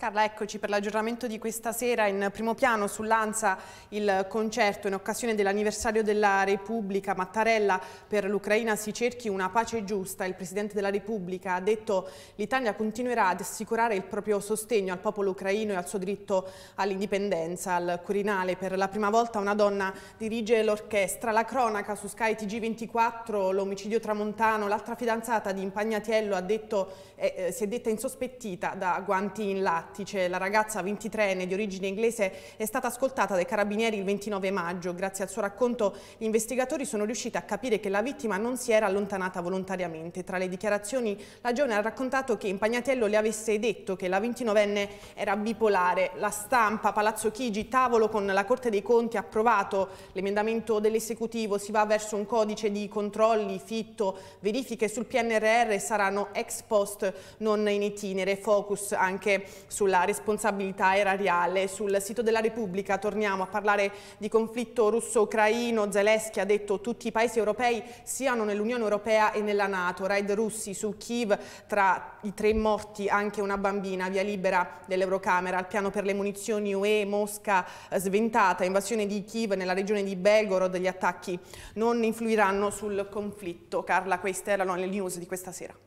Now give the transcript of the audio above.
Carla, eccoci per l'aggiornamento di questa sera in primo piano sull'ANSA il concerto in occasione dell'anniversario della Repubblica. Mattarella per l'Ucraina si cerchi una pace giusta. Il Presidente della Repubblica ha detto l'Italia continuerà ad assicurare il proprio sostegno al popolo ucraino e al suo diritto all'indipendenza. Al Quirinale per la prima volta una donna dirige l'orchestra. La cronaca su Sky TG24, l'omicidio tramontano, l'altra fidanzata di Impagnatiello ha detto, eh, eh si è detta insospettita da guanti in latte tattice. La ragazza 23enne di origine inglese è stata ascoltata dai carabinieri il 29 maggio. Grazie al suo racconto gli investigatori sono riusciti a capire che la vittima non si era allontanata volontariamente. Tra le dichiarazioni la giovane ha raccontato che in Pagnatello le avesse detto che la 29enne era bipolare. La stampa, Palazzo Chigi, tavolo con la Corte dei Conti ha approvato l'emendamento dell'esecutivo. Si va verso un codice di controlli, fitto, verifiche sul PNRR saranno ex post non in itinere, focus anche su sulla responsabilità erariale. Sul sito della Repubblica torniamo a parlare di conflitto russo-ucraino. Zelensky ha detto tutti i paesi europei siano nell'Unione Europea e nella Nato. Raid russi su Kiev, tra i tre morti anche una bambina, via libera dell'Eurocamera. Al piano per le munizioni UE, Mosca sventata, invasione di Kiev nella regione di Belgorod. Gli attacchi non influiranno sul conflitto. Carla, queste erano le news di questa sera.